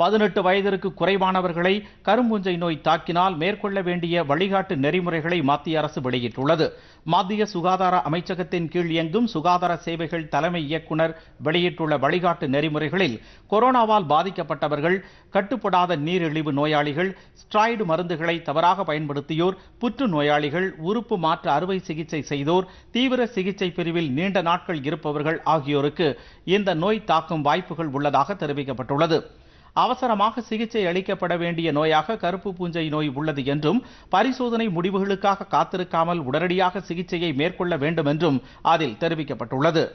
பதினெட்டு வயதிற்கு குறைவானவர்களை கரும்புஞ்சை நோய் தாக்கினால் மேற்கொள்ள வேண்டிய வழிகாட்டு நெறிமுறைகளை மத்திய அரசு வெளியிட்டுள்ளது மத்திய சுகாதார அமைச்சகத்தின் கீழ் இயங்கும் சுகாதார சேவைகள் தலைமை இயக்குநர் வெளியிட்டுள்ள வழிகாட்டு நெறிமுறைகளில் கொரோனாவால் பாதிக்கப்பட்டவர்கள் கட்டுப்படாத நீரிழிவு நோயாளிகள் ஸ்ட்ராய்டு மருந்துகளை தவறாக பயன்படுத்தியோர் புற்று நோயாளிகள் உறுப்பு மாற்று அறுவை சிகிச்சை செய்தோர் தீவிர சிகிச்சை பிரிவில் நீண்ட நாட்கள் இருப்பவர்கள் ஆகியோருக்கு இந்த நோய் தாக்கும் வாய்ப்புகள் உள்ளதாக தெரிவிக்கப்பட்டுள்ளது அவசரமாக சிகிச்சை அளிக்கப்பட வேண்டிய நோயாக கருப்பு பூஞ்சை நோய் உள்ளது என்றும் பரிசோதனை முடிவுகளுக்காக காத்திருக்காமல் உடனடியாக சிகிச்சையை மேற்கொள்ள வேண்டும் என்றும் அதில் தெரிவிக்கப்பட்டுள்ளது